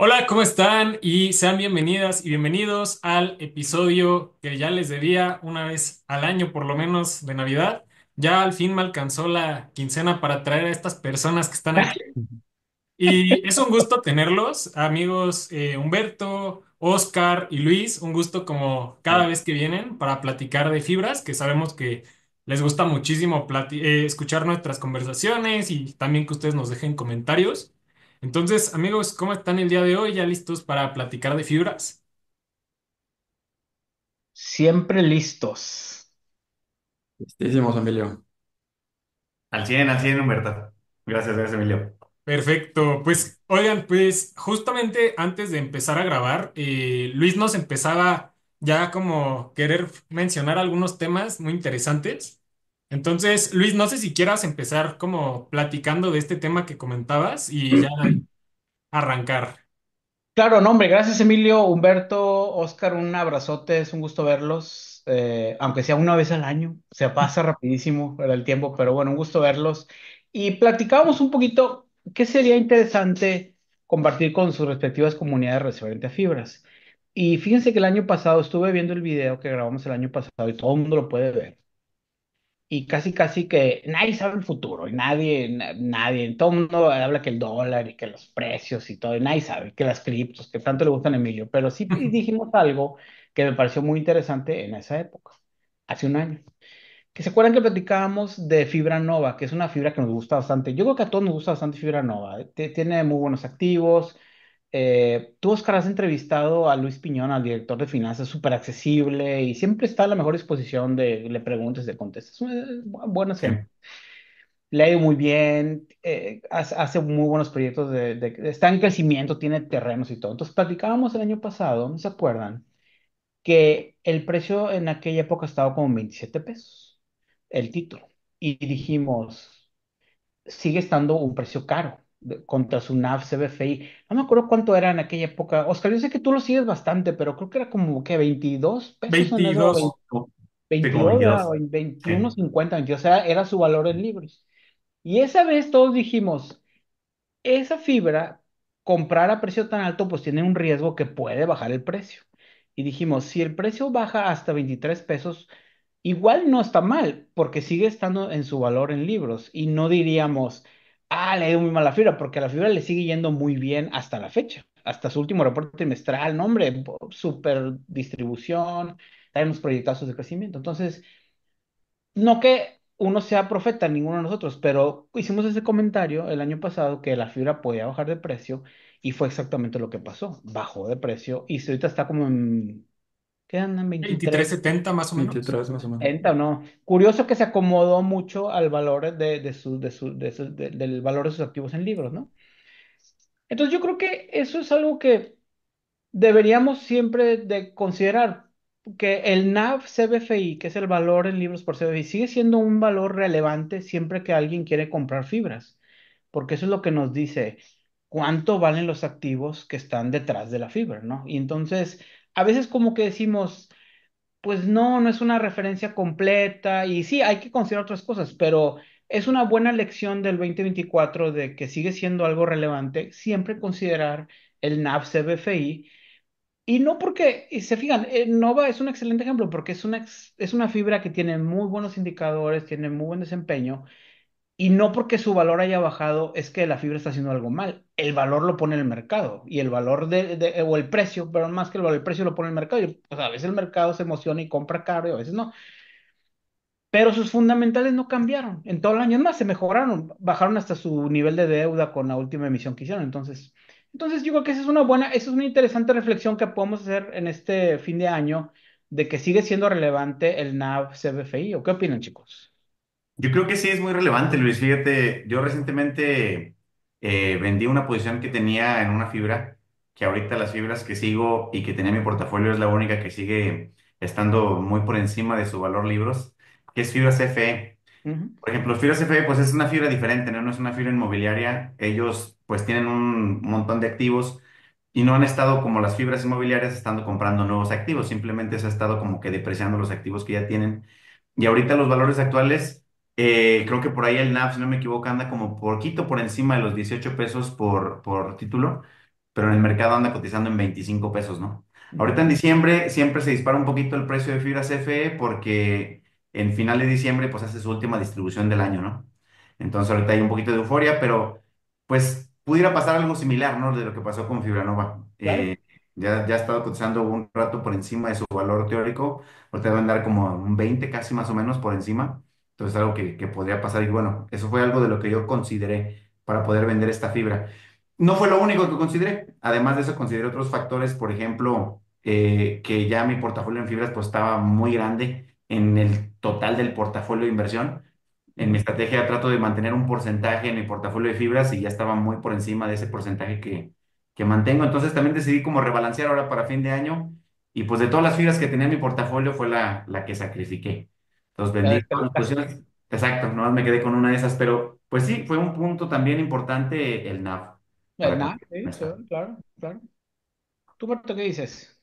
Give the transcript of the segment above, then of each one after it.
Hola, ¿cómo están? Y sean bienvenidas y bienvenidos al episodio que ya les debía una vez al año, por lo menos, de Navidad. Ya al fin me alcanzó la quincena para traer a estas personas que están aquí. Y es un gusto tenerlos, amigos eh, Humberto, Oscar y Luis. Un gusto como cada vez que vienen para platicar de fibras, que sabemos que les gusta muchísimo eh, escuchar nuestras conversaciones y también que ustedes nos dejen comentarios. Entonces, amigos, ¿cómo están el día de hoy? ¿Ya listos para platicar de fibras? Siempre listos. Listísimos, Emilio. Al 100, al 100, Humberto. Gracias, gracias, Emilio. Perfecto. Pues, oigan, pues justamente antes de empezar a grabar, eh, Luis nos empezaba ya como querer mencionar algunos temas muy interesantes. Entonces, Luis, no sé si quieras empezar como platicando de este tema que comentabas y ya arrancar. Claro, no, hombre, gracias Emilio, Humberto, Oscar, un abrazote, es un gusto verlos, eh, aunque sea una vez al año, se pasa rapidísimo el tiempo, pero bueno, un gusto verlos. Y platicábamos un poquito qué sería interesante compartir con sus respectivas comunidades referente a fibras. Y fíjense que el año pasado estuve viendo el video que grabamos el año pasado y todo el mundo lo puede ver y casi casi que nadie sabe el futuro, y nadie, nadie, todo el mundo habla que el dólar y que los precios y todo, y nadie sabe que las criptos, que tanto le gustan a Emilio, pero sí dijimos algo que me pareció muy interesante en esa época, hace un año. Que se acuerdan que platicábamos de fibra nova, que es una fibra que nos gusta bastante. Yo creo que a todos nos gusta bastante fibra nova. Eh, tiene muy buenos activos, eh, tú, Oscar, has entrevistado a Luis Piñón, al director de finanzas, súper accesible y siempre está a la mejor disposición de le preguntas, de contestas. Bueno, sí. Le ha ido muy bien, eh, hace muy buenos proyectos, está en crecimiento, tiene terrenos y todo. Entonces, platicábamos el año pasado, ¿no se acuerdan? Que el precio en aquella época estaba como 27 pesos, el título. Y dijimos, sigue estando un precio caro ...contra su NAV CBFI, no me acuerdo cuánto era en aquella época. Oscar, yo sé que tú lo sigues bastante, pero creo que era como que 22 pesos. 22. 21, 50, o sea... era su valor en libros. Y esa vez todos dijimos, esa fibra, comprar a precio tan alto, pues tiene un riesgo que puede bajar el precio. Y dijimos, si el precio baja hasta 23 pesos, igual no está mal, porque sigue estando en su valor en libros. Y no diríamos, Ah, le ha ido muy mal la fibra, porque a la fibra le sigue yendo muy bien hasta la fecha, hasta su último reporte trimestral, no hombre, super distribución, tenemos proyectazos de crecimiento. Entonces, no que uno sea profeta, ninguno de nosotros, pero hicimos ese comentario el año pasado que la fibra podía bajar de precio y fue exactamente lo que pasó, bajó de precio y ahorita está como en ¿Qué 23. 23.70 más o menos. 23 más o menos. 70, no. Curioso que se acomodó mucho al valor de, de, de, de del valor de sus activos en libros, ¿no? Entonces yo creo que eso es algo que deberíamos siempre de considerar, que el NAV CBFI, que es el valor en libros por CBFI, sigue siendo un valor relevante siempre que alguien quiere comprar fibras, porque eso es lo que nos dice cuánto valen los activos que están detrás de la fibra, ¿no? Y entonces a veces como que decimos, pues no, no es una referencia completa y sí, hay que considerar otras cosas, pero es una buena lección del 2024 de que sigue siendo algo relevante siempre considerar el NAV-CBFI. Y no porque, se fijan, eh, Nova es un excelente ejemplo porque es una, es una fibra que tiene muy buenos indicadores, tiene muy buen desempeño, y no porque su valor haya bajado es que la fibra está haciendo algo mal. El valor lo pone el mercado y el valor de, o el precio, pero más que el valor, el precio lo pone el mercado. Y, pues, a veces el mercado se emociona y compra caro y a veces no. Pero sus fundamentales no cambiaron. En todo el año, más, se mejoraron, bajaron hasta su nivel de deuda con la última emisión que hicieron. Entonces, entonces yo creo que esa es una buena, esa es una interesante reflexión que podemos hacer en este fin de año de que sigue siendo relevante el NAV CBFI. ¿O qué opinan, chicos? Yo creo que sí es muy relevante, Luis. Fíjate, yo recientemente eh, vendí una posición que tenía en una fibra, que ahorita las fibras que sigo y que tenía en mi portafolio es la única que sigue estando muy por encima de su valor libros, que es Fibra CFE Por ejemplo, Fibra CFE pues es una fibra diferente, ¿no? No es una fibra inmobiliaria. Ellos, pues, tienen un montón de activos y no han estado como las fibras inmobiliarias estando comprando nuevos activos. Simplemente se ha estado como que depreciando los activos que ya tienen. Y ahorita los valores actuales eh, creo que por ahí el NAV, si no me equivoco, anda como poquito por encima de los 18 pesos por, por título, pero en el mercado anda cotizando en 25 pesos, ¿no? Ahorita en diciembre siempre se dispara un poquito el precio de fibra CFE porque en final de diciembre pues hace su última distribución del año, ¿no? Entonces ahorita hay un poquito de euforia, pero pues pudiera pasar algo similar, ¿no? De lo que pasó con Fibranova eh, ya, ya ha estado cotizando un rato por encima de su valor teórico, ahorita va a andar como un 20 casi más o menos por encima. Entonces, algo que, podría pasar. Y bueno, eso fue algo de lo que yo consideré para poder vender esta fibra. No fue lo único que consideré. Además de eso, consideré otros factores, por ejemplo, eh, que ya mi portafolio en fibras pues estaba muy grande en el total del portafolio de inversión. En mi estrategia trato de mantener un porcentaje en mi portafolio de fibras y ya estaba muy por encima de ese porcentaje que, que mantengo. Entonces también decidí como rebalancear ahora para fin de año y pues de todas las fibras que tenía en mi portafolio fue la, la que sacrifiqué. Los Exacto, nomás me quedé con una de esas, pero pues sí, fue un punto también importante el NAV El claro, claro. ¿Tú, Marta, qué dices?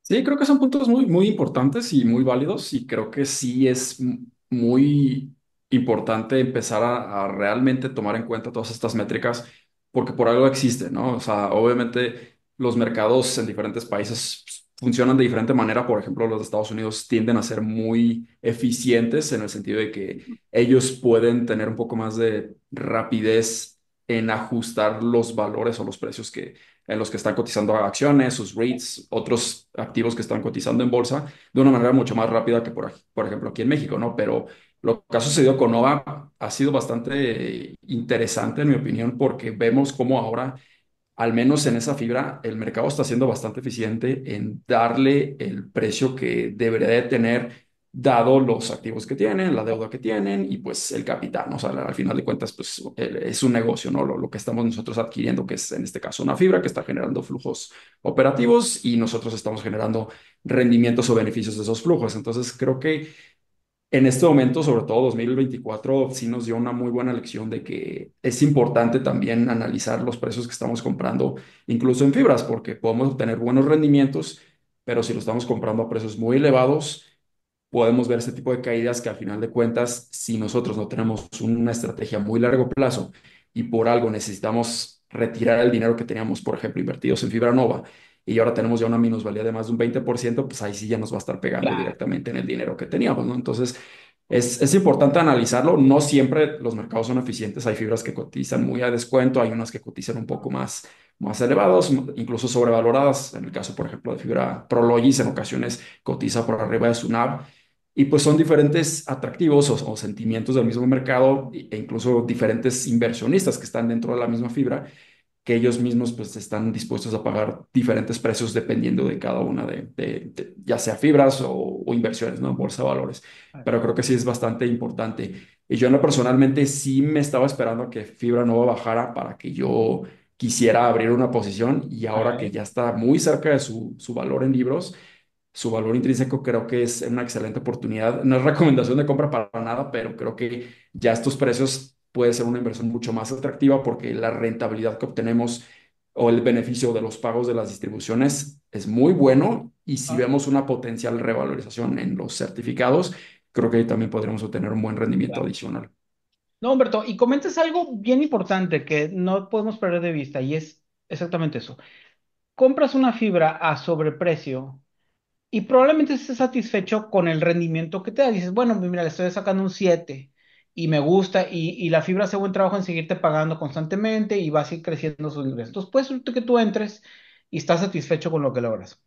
Sí, creo que son puntos muy, muy importantes y muy válidos y creo que sí es muy importante empezar a, realmente tomar en cuenta todas estas métricas porque por algo existen, ¿no? O sea, obviamente los mercados en diferentes países funcionan de diferente manera. Por ejemplo, los Estados Unidos tienden a ser muy eficientes en el sentido de que ellos pueden tener un poco más de rapidez en ajustar los valores o los precios que, en los que están cotizando acciones, sus REITs, otros activos que están cotizando en bolsa, de una manera mucho más rápida que, por, ejemplo, aquí en México, ¿no? Pero lo que ha sucedido con OVA ha sido bastante interesante, en mi opinión, porque vemos cómo ahora al menos en esa fibra, el mercado está siendo bastante eficiente en darle el precio que debería de tener dado los activos que tienen, la deuda que tienen y pues el capital, o sea, al final de cuentas pues es un negocio, ¿no? lo, que estamos nosotros adquiriendo, que es en este caso una fibra que está generando flujos operativos y nosotros estamos generando rendimientos o beneficios de esos flujos. Entonces creo que en este momento, sobre todo 2024, sí nos dio una muy buena lección de que es importante también analizar los precios que estamos comprando, incluso en fibras, porque podemos obtener buenos rendimientos, pero si lo estamos comprando a precios muy elevados, podemos ver este tipo de caídas que al final de cuentas, si nosotros no tenemos una estrategia muy largo plazo y por algo necesitamos retirar el dinero que teníamos, por ejemplo, invertidos en fibra nova y ahora tenemos ya una minusvalía de más de un 20%, pues ahí sí ya nos va a estar pegando directamente en el dinero que teníamos, ¿no? Entonces, es, es, importante analizarlo. No siempre los mercados son eficientes. Hay fibras que cotizan muy a descuento, hay unas que cotizan un poco más, más elevados, incluso sobrevaloradas. En el caso, por ejemplo, de fibra Prologis, en ocasiones cotiza por arriba de su NAV. Y pues son diferentes atractivos o sentimientos del mismo mercado e incluso diferentes inversionistas que están dentro de la misma fibra que ellos mismos pues están dispuestos a pagar diferentes precios dependiendo de cada una de, ya sea fibras o, inversiones, ¿no? Bolsa valores. Pero creo que sí es bastante importante. Y yo no personalmente sí me estaba esperando que fibra no bajara para que yo quisiera abrir una posición y ahora que ya está muy cerca de su, su valor en libros, su valor intrínseco creo que es una excelente oportunidad. No es recomendación de compra para nada, pero creo que ya estos precios puede ser una inversión mucho más atractiva porque la rentabilidad que obtenemos o el beneficio de los pagos de las distribuciones es muy bueno y si ah. vemos una potencial revalorización en los certificados, creo que ahí también podríamos obtener un buen rendimiento adicional. No, Humberto, y comentas algo bien importante que no podemos perder de vista y es exactamente eso. Compras una fibra a sobreprecio y probablemente estés satisfecho con el rendimiento que te da. Dices, bueno, pues mira, le estoy sacando un 7 y me gusta y, la fibra hace buen trabajo en seguirte pagando constantemente y vas a ir creciendo sus ingresos. Entonces, ser que tú entres y estás satisfecho con lo que logras.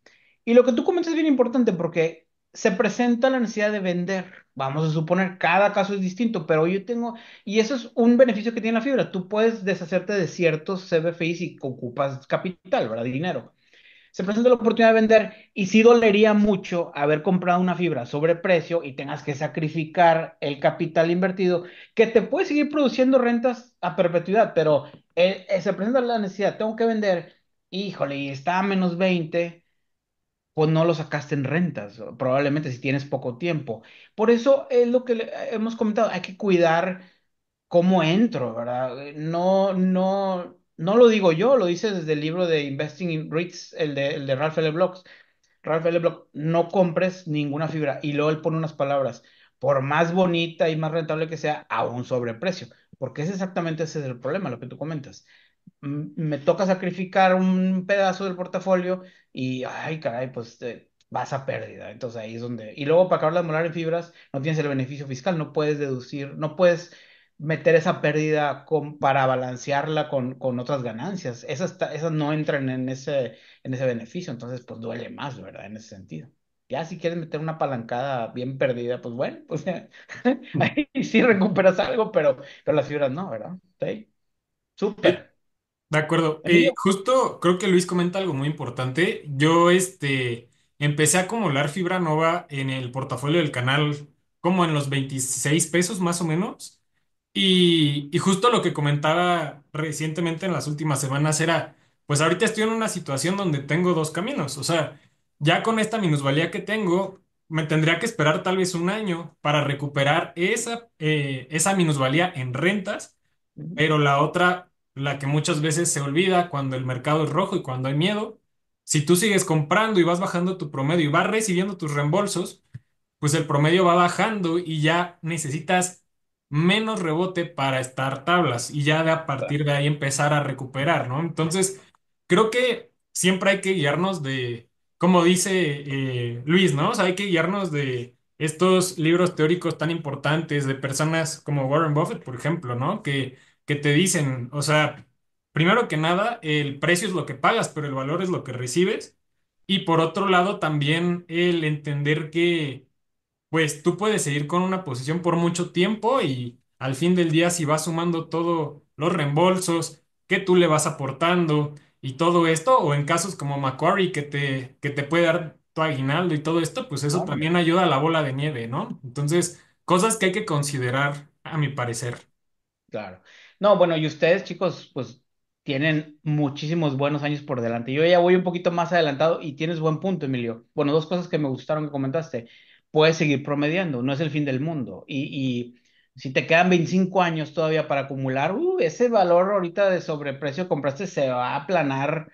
Y lo que tú comentas es bien importante porque se presenta la necesidad de vender. Vamos a suponer, cada caso es distinto, pero yo tengo, y eso es un beneficio que tiene la fibra. Tú puedes deshacerte de ciertos CBFIs y ocupas capital, ¿verdad? Dinero se presenta la oportunidad de vender y sí dolería mucho haber comprado una fibra sobre precio y tengas que sacrificar el capital invertido, que te puede seguir produciendo rentas a perpetuidad, pero eh, eh, se presenta la necesidad, tengo que vender, híjole, y está a menos 20, pues no lo sacaste en rentas, probablemente si tienes poco tiempo. Por eso es lo que eh, hemos comentado, hay que cuidar cómo entro, ¿verdad? No, no no lo digo yo, lo dice desde el libro de Investing in REITs, el de, el de Ralph L. Ralph L. no compres ninguna fibra. Y luego él pone unas palabras, por más bonita y más rentable que sea, a un sobreprecio. Porque es exactamente ese es el problema, lo que tú comentas. me toca sacrificar un pedazo del portafolio y, ay, caray, pues eh, vas a pérdida. Entonces ahí es donde. Y luego, para acabar de molar en fibras, no tienes el beneficio fiscal, no puedes deducir, no puedes meter esa pérdida para balancearla con, otras ganancias. Esas, esas no entran en ese, en ese beneficio, entonces pues duele más, ¿verdad? En ese sentido. Ya si quieres meter una palancada bien perdida, pues bueno, pues ahí sí recuperas algo, pero, pero las fibras no, ¿verdad? Sí. Súper. De acuerdo. Y eh, justo creo que Luis comenta algo muy importante. Yo este, empecé a acumular fibra nova en el portafolio del canal como en los 26 pesos más o menos. Y, justo lo que comentaba recientemente en las últimas semanas era, pues ahorita estoy en una situación donde tengo dos caminos, o sea, ya con esta minusvalía que tengo, me tendría que esperar tal vez un año para recuperar esa, eh, esa minusvalía en rentas, pero la otra, la que muchas veces se olvida cuando el mercado es rojo y cuando hay miedo, si tú sigues comprando y vas bajando tu promedio y vas recibiendo tus reembolsos, pues el promedio va bajando y ya necesitas menos rebote para estar tablas y ya de a partir de ahí empezar a recuperar, ¿no? Entonces, creo que siempre hay que guiarnos de, como dice eh, Luis, ¿no? O sea, hay que guiarnos de estos libros teóricos tan importantes de personas como Warren Buffett, por ejemplo, ¿no? Que, que te dicen, o sea, primero que nada, el precio es lo que pagas, pero el valor es lo que recibes. Y por otro lado, también el entender que pues tú puedes seguir con una posición por mucho tiempo y al fin del día si vas sumando todos los reembolsos que tú le vas aportando y todo esto, o en casos como Macquarie que te, que te puede dar tu aguinaldo y todo esto, pues eso también ayuda a la bola de nieve, ¿no? Entonces, cosas que hay que considerar, a mi parecer. Claro. No, bueno, y ustedes, chicos, pues tienen muchísimos buenos años por delante. Yo ya voy un poquito más adelantado y tienes buen punto, Emilio. Bueno, dos cosas que me gustaron que comentaste puedes seguir promediando, no es el fin del mundo. Y, y si te quedan 25 años todavía para acumular, uh, ese valor ahorita de sobreprecio compraste se va a aplanar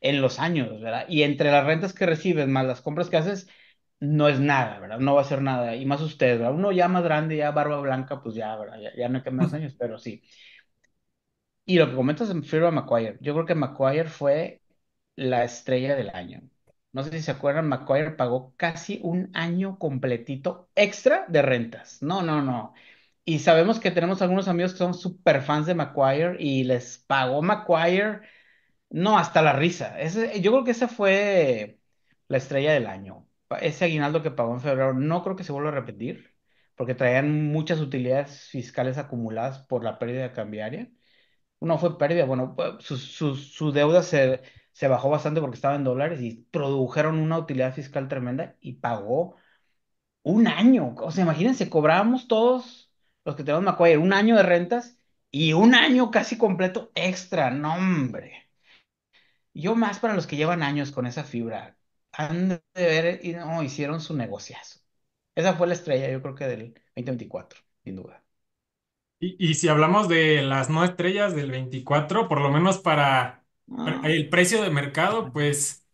en los años, ¿verdad? Y entre las rentas que recibes más las compras que haces, no es nada, ¿verdad? No va a ser nada. Y más ustedes, ¿verdad? Uno ya más grande, ya barba blanca, pues ya, ¿verdad? Ya, no hay que más años, pero sí. Y lo que comentas en firma a McQuire. Yo creo que McQuire fue la estrella del año. No sé si se acuerdan, McQuire pagó casi un año completito extra de rentas. No, no, no. Y sabemos que tenemos algunos amigos que son súper fans de McQuire y les pagó McQuire, no, hasta la risa. yo creo que esa fue la estrella del año. Ese aguinaldo que pagó en febrero no creo que se vuelva a repetir, porque traían muchas utilidades fiscales acumuladas por la pérdida cambiaria. No fue pérdida, bueno, pues, su deuda se se bajó bastante porque estaba en dólares y produjeron una utilidad fiscal tremenda y pagó un año. O sea, imagínense, cobrábamos todos los que tenemos Macquarie un año de rentas y un año casi completo extra. No, hombre. Yo más para los que llevan años con esa fibra. Han de ver, y no, hicieron su negociazo. Esa fue la estrella, yo creo que del 2024, sin duda. Y, y si hablamos de las no estrellas del 24, por lo menos para Ah. El precio de mercado, pues,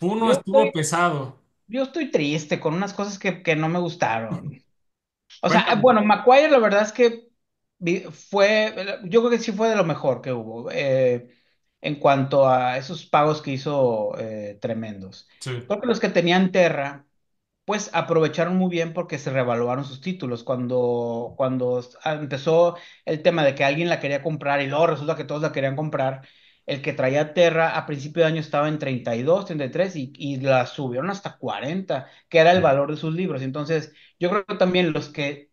uno estuvo pesado. Yo estoy triste con unas cosas que, no me gustaron. O sea, bueno, Macquarie la verdad es que fue, yo creo que sí fue de lo mejor que hubo eh, en cuanto a esos pagos que hizo eh, tremendos. porque los que tenían Terra, pues aprovecharon muy bien porque se revaluaron sus títulos. Cuando, cuando empezó el tema de que alguien la quería comprar y luego resulta que todos la querían comprar, el que traía Terra a principio de año estaba en 32, 33 y, y la subieron hasta 40, que era el valor de sus libros. Entonces, yo creo que también los que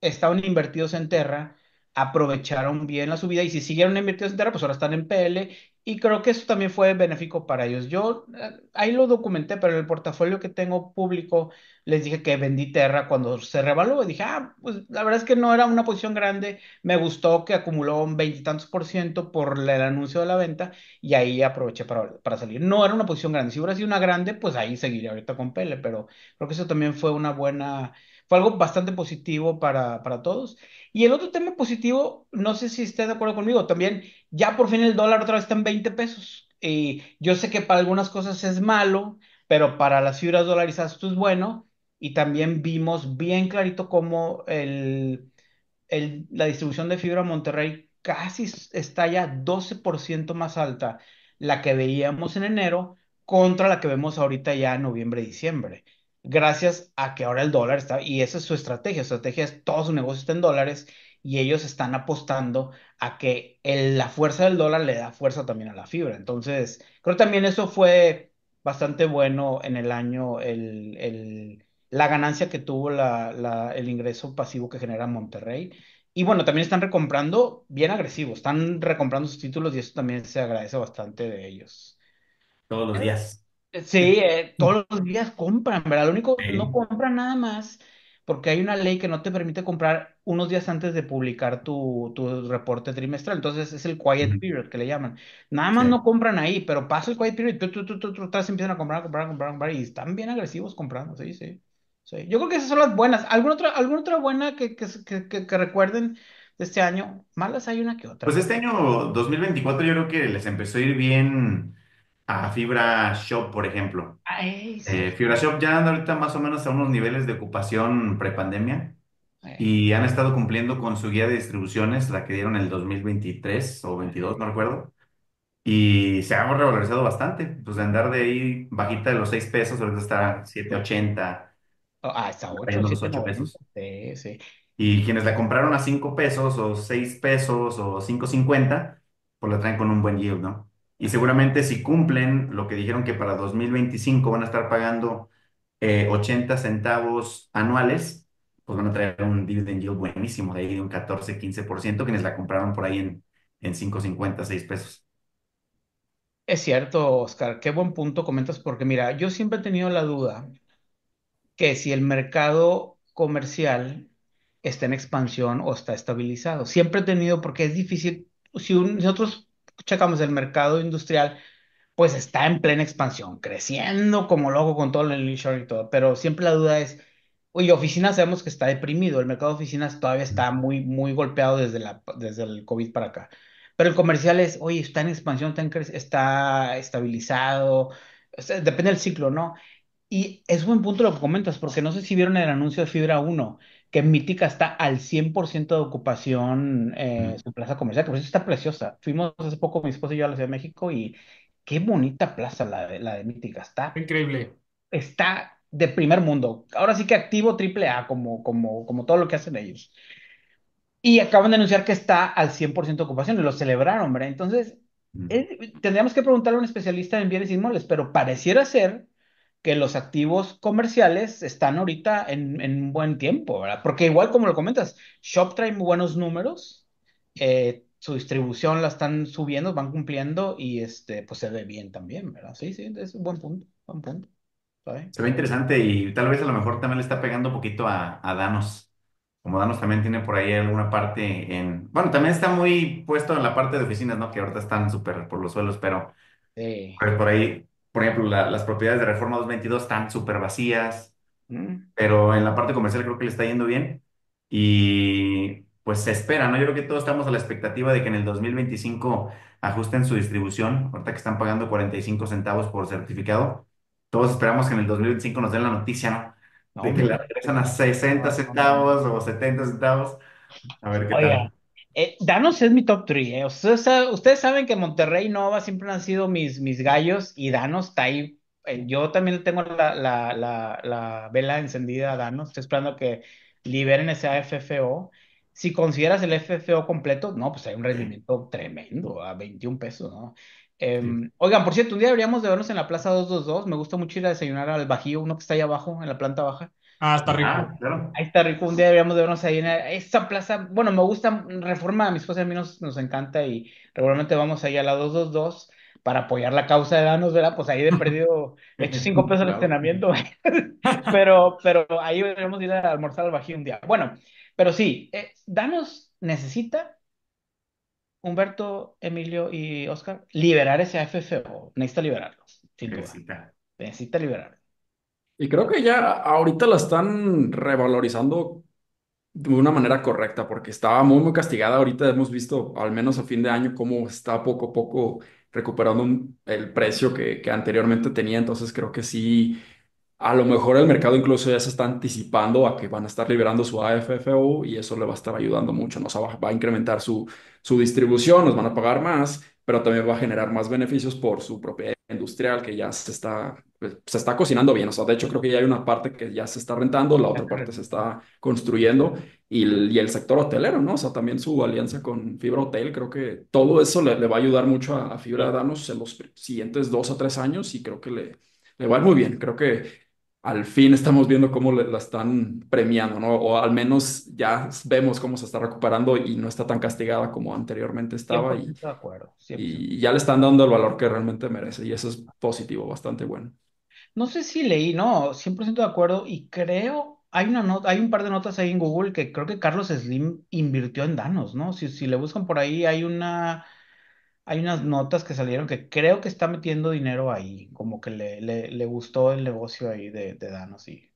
estaban invertidos en Terra aprovecharon bien la subida y si siguieron invertidos en Terra, pues ahora están en PL y creo que eso también fue benéfico para ellos. Yo eh, ahí lo documenté, pero en el portafolio que tengo público les dije que vendí Terra cuando se revaluó. Dije, ah, pues la verdad es que no era una posición grande. Me gustó que acumuló un veintitantos por ciento por el anuncio de la venta y ahí aproveché para, para salir. No era una posición grande. Si hubiera sido una grande, pues ahí seguiría ahorita con Pele, pero creo que eso también fue una buena, fue algo bastante positivo para, para todos. Y el otro tema positivo, no sé si esté de acuerdo conmigo, también ya por fin el dólar otra vez está en 20 pesos. Y yo sé que para algunas cosas es malo, pero para las fibras dolarizadas esto es bueno. Y también vimos bien clarito cómo el, la distribución de fibra Monterrey casi está ya 12% más alta la que veíamos en enero contra la que vemos ahorita ya en noviembre, diciembre gracias a que ahora el dólar está, y esa es su estrategia, su estrategia es todo su negocio está en dólares y ellos están apostando a que la fuerza del dólar le da fuerza también a la fibra. Entonces, creo también eso fue bastante bueno en el año, la ganancia que tuvo el ingreso pasivo que genera Monterrey. Y bueno, también están recomprando bien agresivos, están recomprando sus títulos y eso también se agradece bastante de ellos. Todos los días. Sí, eh, todos los días compran, ¿verdad? Lo único, que no compran nada más porque hay una ley que no te permite comprar unos días antes de publicar tu, tu reporte trimestral. Entonces es el quiet period que le llaman. Nada más no compran ahí, pero pasa el quiet period y tú, tú, tú, tú, empiezan a comprar, comprar, comprar, y están bien agresivos comprando. Sí, sí. Sí. Yo creo que esas son las buenas. ¿Alguna otra, alguna otra buena que, que, que, recuerden de este año? Malas hay una que otra, Pues este año 2024 yo creo que les empezó a ir bien a Fibra Shop, por ejemplo. Eh, Fibra Shop ya anda ahorita más o menos a unos niveles de ocupación prepandemia y han estado cumpliendo con su guía de distribuciones, la que dieron el 2023 o 22, no recuerdo. Y se han revalorizado bastante. Pues de andar de ahí bajita de los 6 pesos, ahorita está 7.80. Ah, 8, pesos. Sí, Y quienes la compraron a 5 pesos o 6 pesos o 5.50, pues la traen con un buen yield, ¿no? y seguramente si cumplen lo que dijeron que para 2025 van a estar pagando 80 eh, centavos anuales, pues van a traer un dividend yield buenísimo, de ahí de un 14, 15%, quienes la compraron por ahí en, en 5.50, 6 pesos. Es cierto, Oscar, qué buen punto comentas, porque mira, yo siempre he tenido la duda que si el mercado comercial está en expansión o está estabilizado. Siempre he tenido, porque es difícil, si nosotros checamos el mercado industrial, pues está en plena expansión, creciendo como loco con todo el insurance y todo, pero siempre la duda es, oye, oficinas sabemos que está deprimido, el mercado de oficinas todavía está muy, muy golpeado desde, la, desde el COVID para acá, pero el comercial es, oye, está en expansión, está, está estabilizado, depende del ciclo, ¿no? Y es buen punto lo que comentas, porque no sé si vieron el anuncio de Fibra 1, que Mítica está al 100% de ocupación eh, su plaza comercial, que por eso está preciosa. Fuimos hace poco mi esposo y yo a la Ciudad de México y qué bonita plaza la de, la de Mítica. Está increíble. Está de primer mundo. Ahora sí que activo triple A, como, como, como todo lo que hacen ellos. Y acaban de anunciar que está al 100% de ocupación y lo celebraron, ¿verdad? Entonces, tendríamos que preguntarle a un especialista en bienes inmuebles, pero pareciera ser que los activos comerciales están ahorita en, en buen tiempo, ¿verdad? Porque igual como lo comentas, Shop trae muy buenos números, eh, su distribución la están subiendo, van cumpliendo y este, pues se ve bien también, ¿verdad? Sí, sí, es un buen punto, buen punto. Se ve interesante y tal vez a lo mejor también le está pegando un poquito a, a Danos. Como Danos también tiene por ahí alguna parte en... Bueno, también está muy puesto en la parte de oficinas, ¿no? Que ahorita están súper por los suelos, pero... Sí. Pues por ahí por ejemplo, las propiedades de Reforma 222 están súper vacías, mm. pero en la parte comercial creo que le está yendo bien y pues se espera, ¿no? Yo creo que todos estamos a la expectativa de que en el 2025 ajusten su distribución, ahorita que están pagando 45 centavos por certificado, todos esperamos que en el 2025 nos den la noticia, ¿no? De que regresan a 60 centavos o 70 centavos, a ver qué tal. Danos eh, es mi top 3. Eh. Ustedes, saben que Monterrey y Nova siempre han sido mis, mis gallos y Danos está ahí. Eh, yo también tengo la, la, la, vela encendida a Danos. Estoy esperando que liberen ese AFFO. Si consideras el FFO completo, no, pues hay un rendimiento tremendo a 21 pesos, ¿no? Em, oigan, por cierto, un día deberíamos de vernos en la Plaza 222. Me gusta mucho ir a desayunar al Bajío, uno que está ahí abajo, en la planta baja. Ah, está rico. Ah, ahí está rico. Un día deberíamos de vernos ahí en esa plaza. Bueno, me gusta Reforma, a mi esposa y a mí nos, encanta y regularmente vamos ahí a la 222 para apoyar la causa de Danos, ¿verdad? Pues ahí he perdido, he hecho cinco pesos el entrenamiento, pero, pero ahí deberíamos ir a almorzar al bajío un día. Bueno, pero sí, Danos eh, necesita, Humberto, Emilio y Oscar, liberar ese AFFO, necesita liberarlo, Necesita. Necesita liberarlo. Y creo que ya ahorita la están revalorizando de una manera correcta, porque estaba muy, muy castigada. Ahorita hemos visto, al menos a fin de año, cómo está poco a poco recuperando el precio que, anteriormente tenía. Entonces creo que sí, a lo mejor el mercado incluso ya se está anticipando a que van a estar liberando su AFFO y eso le va a estar ayudando mucho. nos O sea, va, va, a incrementar su, su distribución, nos van a pagar más, pero también va a generar más beneficios por su propiedad industrial que ya se está, pues, se está cocinando bien. O sea, de hecho creo que ya hay una parte que ya se está rentando, la otra parte se está construyendo y el, sector hotelero, ¿no? O sea, también su alianza con Fibra Hotel, creo que todo eso le, va a ayudar mucho a, a Fibra Danos en los siguientes dos o tres años y creo que le, le va muy bien. Creo que al fin estamos viendo cómo la están premiando, ¿no? O al menos ya vemos cómo se está recuperando y no está tan castigada como anteriormente estaba. Y, acuerdo, y ya le están dando el valor que realmente merece y eso es positivo, bastante bueno. No sé si leí, no, 100% de acuerdo y creo, hay una hay un par de notas ahí en Google que creo que Carlos Slim invirtió en Danos, ¿no? Si, si le buscan por ahí, hay una hay unas notas que salieron que creo que está metiendo dinero ahí, como que le, le, le gustó el negocio ahí de, Danos y,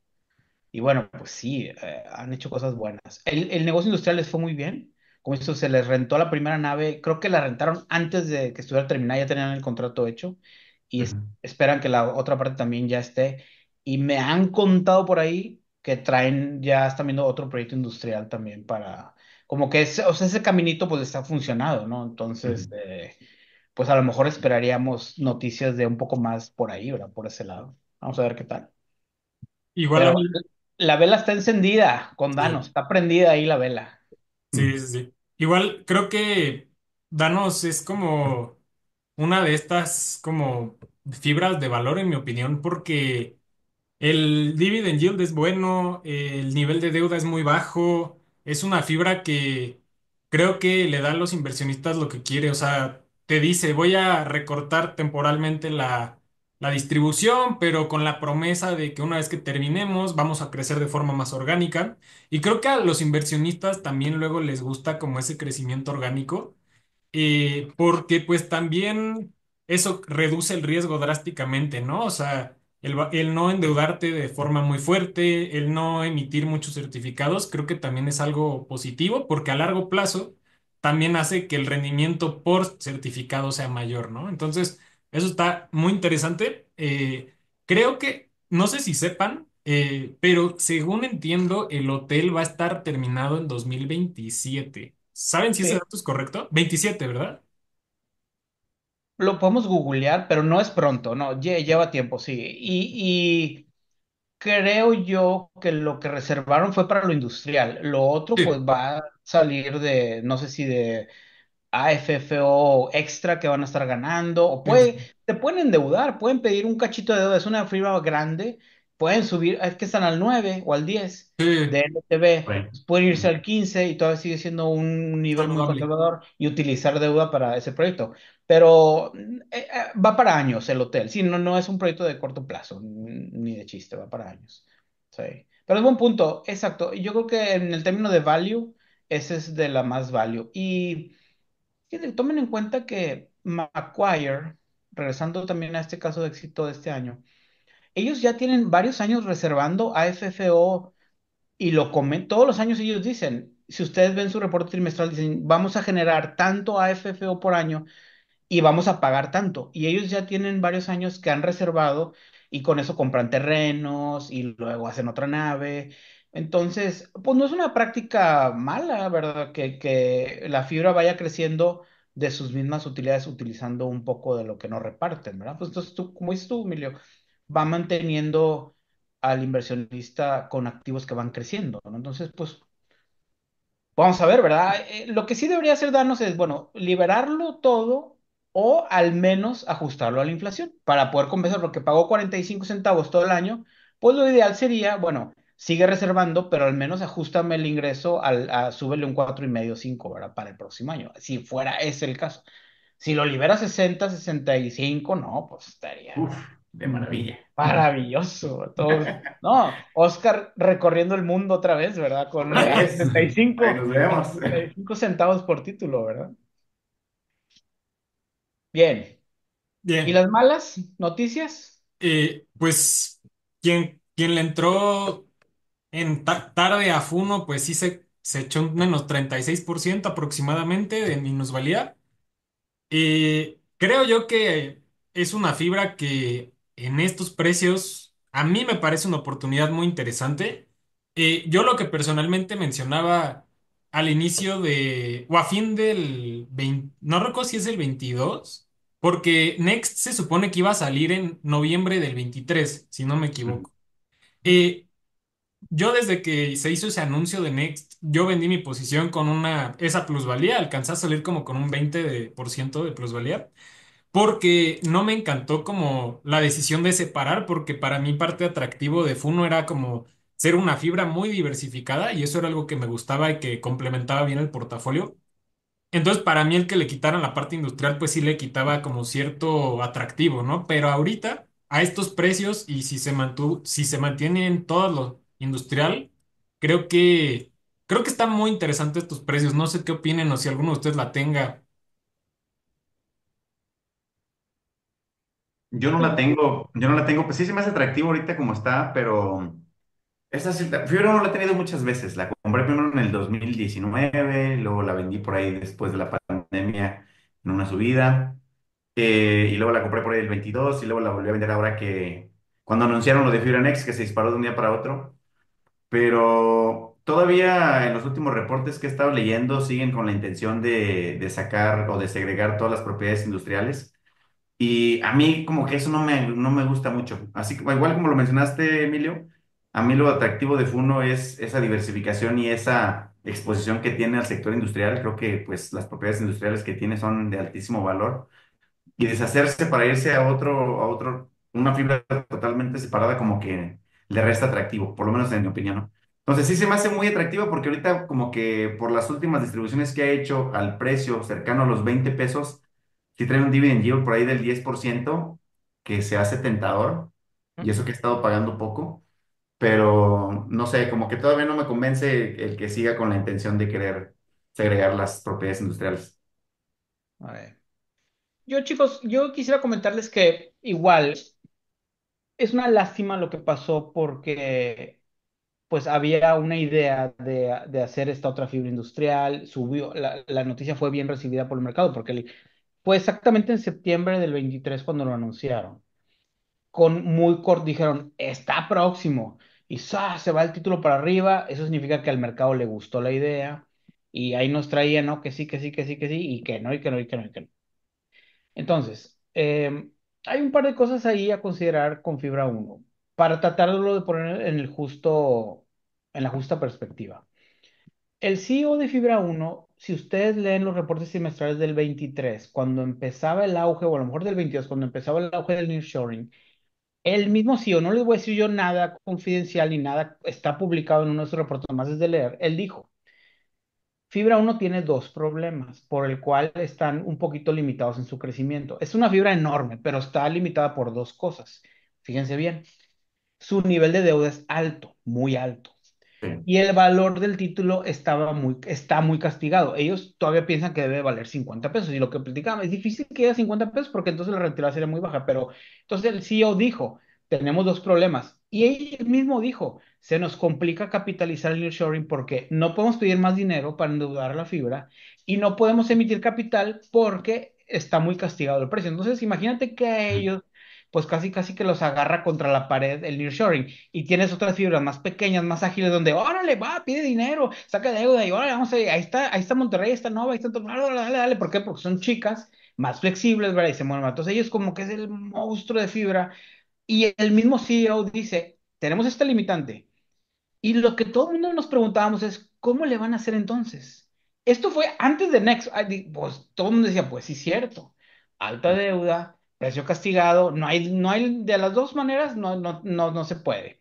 y bueno, pues sí, eh, han hecho cosas buenas. El, el, negocio industrial les fue muy bien, como esto se les rentó la primera nave, creo que la rentaron antes de que estuviera terminada, ya tenían el contrato hecho y esperan que la otra parte también ya esté. Y me han contado por ahí que traen, ya están viendo otro proyecto industrial también para, como que ese, o sea, ese caminito pues está funcionado, ¿no? Entonces, eh, pues a lo mejor esperaríamos noticias de un poco más por ahí, ¿verdad? Por ese lado. Vamos a ver qué tal. Igual la... vela está encendida con Danos, está prendida ahí la vela. Sí, sí, sí. Igual creo que Danos es como una de estas como fibras de valor, en mi opinión, porque el dividend yield es bueno, el nivel de deuda es muy bajo, es una fibra que creo que le da a los inversionistas lo que quiere. O sea, te dice, voy a recortar temporalmente la, distribución, pero con la promesa de que una vez que terminemos vamos a crecer de forma más orgánica. Y creo que a los inversionistas también luego les gusta como ese crecimiento orgánico, eh, porque pues también eso reduce el riesgo drásticamente, ¿no? O sea, el, no endeudarte de forma muy fuerte, el no emitir muchos certificados, creo que también es algo positivo porque a largo plazo también hace que el rendimiento por certificado sea mayor, ¿no? Entonces, eso está muy interesante. Eh, creo que, no sé si sepan, eh, pero según entiendo, el hotel va a estar terminado en 2027. ¿Saben si ese dato es correcto? 27, ¿verdad? lo podemos googlear, pero no es pronto, no, lleva tiempo, sí. Y, creo yo que lo que reservaron fue para lo industrial. Lo otro, pues, va a salir de, no sé si de AFFO extra que van a estar ganando, o puede, te pueden endeudar, pueden pedir un cachito de deuda, es una firma grande pueden subir, es que están al 9 o al 10 de LTV, pueden irse al 15 y todavía sigue siendo un nivel muy conservador y utilizar deuda para ese proyecto. Pero eh, eh, va para años el hotel, si no, no es un proyecto de corto plazo, ni de chiste, va para años. Pero es buen punto, exacto. Yo creo que en el término de value, ese es de la más value. Y, tomen en cuenta que Macquire, regresando también a este caso de éxito de este año, ellos ya tienen varios años reservando AFFO y lo comen, todos los años ellos dicen, si ustedes ven su reporte trimestral, dicen, vamos a generar tanto AFFO por año y vamos a pagar tanto. Y ellos ya tienen varios años que han reservado y con eso compran terrenos y luego hacen otra nave. Entonces, pues no es una práctica mala, ¿verdad? Que, que la fibra vaya creciendo de sus mismas utilidades utilizando un poco de lo que no reparten, ¿verdad? Pues entonces tú, como dices tú, Emilio, va manteniendo al inversionista con activos que van creciendo, Entonces, pues, vamos a ver, ¿verdad? Eh, eh, lo que sí debería hacer Danos es, bueno, liberarlo todo o al menos ajustarlo a la inflación para poder compensar lo que pagó 45 centavos todo el año, pues lo ideal sería, bueno, sigue reservando, pero al menos ajustame el ingreso, al, a, súbele un 4,5, 5, ¿verdad? Para el próximo año, si fuera ese el caso. Si lo libera 60, 65, no, pues estaría de maravilla. Maravilloso. no, Oscar recorriendo el mundo otra vez, ¿verdad? Con 65 centavos por título, ¿verdad? Bien. Bien. ¿Y las malas noticias? Eh, pues quien, quien le entró en tarde a Funo, pues sí se, se echó un menos 36% aproximadamente de minusvalía. Eh, creo yo que es una fibra que en estos precios, a mí me parece una oportunidad muy interesante. Eh, yo lo que personalmente mencionaba al inicio de, o a fin del 20, no recuerdo si es el 22, porque Next se supone que iba a salir en noviembre del 23, si no me equivoco. Eh, yo desde que se hizo ese anuncio de Next, yo vendí mi posición con una, esa plusvalía, alcanzé a salir como con un 20% de plusvalía porque no me encantó como la decisión de separar, porque para mí parte atractivo de Funo era como ser una fibra muy diversificada y eso era algo que me gustaba y que complementaba bien el portafolio. Entonces, para mí el que le quitaran la parte industrial, pues sí le quitaba como cierto atractivo, ¿no? Pero ahorita, a estos precios y si se mantuvo, si se mantienen todos lo industrial, creo que, creo que están muy interesantes estos precios. No sé qué opinen o si alguno de ustedes la tenga Yo no la tengo, yo no la tengo, pues sí se me hace atractivo ahorita como está, pero esa cita- no la he tenido muchas veces. La compré primero en el 2019, luego la vendí por ahí después de la pandemia en una subida, eh, y luego la compré por ahí el 22 y luego la volví a vender ahora que cuando anunciaron lo de Next que se disparó de un día para otro. Pero todavía en los últimos reportes que he estado leyendo siguen con la intención de, de sacar o de segregar todas las propiedades industriales. Y a mí como que eso no me, no me gusta mucho. Así que igual como lo mencionaste, Emilio, a mí lo atractivo de Funo es esa diversificación y esa exposición que tiene al sector industrial. Creo que pues las propiedades industriales que tiene son de altísimo valor. Y deshacerse para irse a otro, a otro, una fibra totalmente separada como que le resta atractivo, por lo menos en mi opinión, Entonces sí se me hace muy atractivo porque ahorita como que por las últimas distribuciones que ha hecho al precio cercano a los 20 pesos, si trae un dividend yield por ahí del 10% que se hace tentador, y eso que he estado pagando poco, pero no sé, como que todavía no me convence el que siga con la intención de querer segregar las propiedades industriales. Yo, chicos, yo quisiera comentarles que igual es una lástima lo que pasó porque pues había una idea de, hacer esta otra fibra industrial, subió, la, la, noticia fue bien recibida por el mercado porque el, fue exactamente en septiembre del 23 cuando lo anunciaron. Con muy corto dijeron, está próximo. Y se va el título para arriba. Eso significa que al mercado le gustó la idea. Y ahí nos traía, ¿no? Que sí, que sí, que sí, que sí. Y que no, y que no, y que no, y que no. Entonces, em, hay un par de cosas ahí a considerar con Fibra 1 para tratarlo de poner en el justo, en la justa perspectiva. El CEO de Fibra 1 si ustedes leen los reportes semestrales del 23, cuando empezaba el auge, o a lo mejor del 22, cuando empezaba el auge del nearshoring, el mismo CEO, no les voy a decir yo nada confidencial ni nada, está publicado en uno de sus reportes más desde leer, él dijo, fibra 1 tiene dos problemas por el cual están un poquito limitados en su crecimiento. Es una fibra enorme, pero está limitada por dos cosas. Fíjense bien, su nivel de deuda es alto, muy alto. Y el valor del título estaba muy, está muy castigado. Ellos todavía piensan que debe valer 50 pesos. Y lo que platicamos, es difícil que haya 50 pesos porque entonces la rentabilidad sería muy baja. Pero entonces el CEO dijo, tenemos dos problemas. Y él mismo dijo, se nos complica capitalizar el nearshoring porque no podemos pedir más dinero para endeudar la fibra y no podemos emitir capital porque está muy castigado el precio. Entonces, imagínate que ellos pues casi casi que los agarra contra la pared el nearshoring. Y tienes otras fibras más pequeñas, más ágiles, donde órale, va, pide dinero, saca deuda y órale, vamos a, ahí está, ahí está Monterrey, ahí está Nova, ahí está dale, dale, dale, ¿por qué? Porque son chicas más flexibles, ¿verdad? Y se mueven. Entonces ellos como que es el monstruo de fibra. Y el mismo CEO dice, tenemos este limitante. Y lo que todo el mundo nos preguntábamos es, ¿cómo le van a hacer entonces? Esto fue antes de Next. Ah, pues todo el mundo decía, pues sí, cierto. Alta deuda, precio castigado, no hay, no hay, de las dos maneras no, no, no, no se puede.